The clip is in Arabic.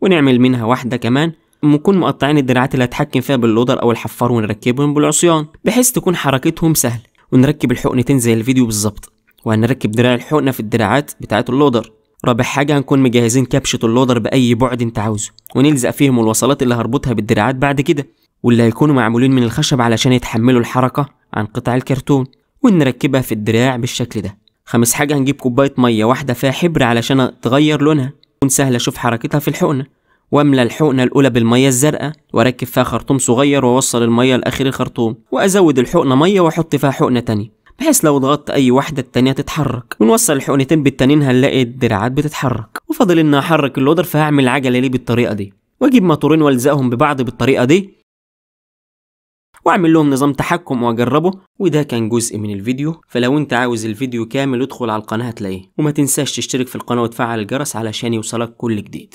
ونعمل منها واحدة كمان نكون مقطعين الدراعات اللي هتحكم فيها باللودر أو الحفار ونركبهم بالعصيان بحيث تكون حركتهم سهلة ونركب الحقنتين زي الفيديو بالظبط وهنركب دراع الحقنة في الدراعات بتاعت اللودر رابع حاجة هنكون مجهزين كبشة اللودر بأي بعد أنت عاوزه ونلزق فيهم الوصلات اللي هربطها بالدراعات بعد كده واللي هيكونوا معمولين من الخشب علشان يتحملوا الحركة عن قطع الكرتون ونركبها في الدراع بالشكل ده خامس حاجة هنجيب كوباية مية واحدة فيها حبر علشان تغير لونها سهل أشوف حركتها في الحقنة واملى الحقنة الأولى بالمية الزرقاء وأركب فيها خرطوم صغير وأوصل المية لآخر الخرطوم وأزود الحقنة مية وأحط فيها حقنة تانية بحيث لو ضغطت اي واحدة التانية تتحرك ونوصل الحقنتين بالتانيين هنلاقي الدراعات بتتحرك وفاضل إني احرك اللودر فهعمل عجلة ليه بالطريقة دي واجيب ماتورين والزقهم ببعض بالطريقة دي واعمل لهم نظام تحكم واجربه وده كان جزء من الفيديو فلو انت عاوز الفيديو كامل ادخل على القناه هتلاقيه وما تنساش تشترك في القناه وتفعل الجرس علشان يوصلك كل جديد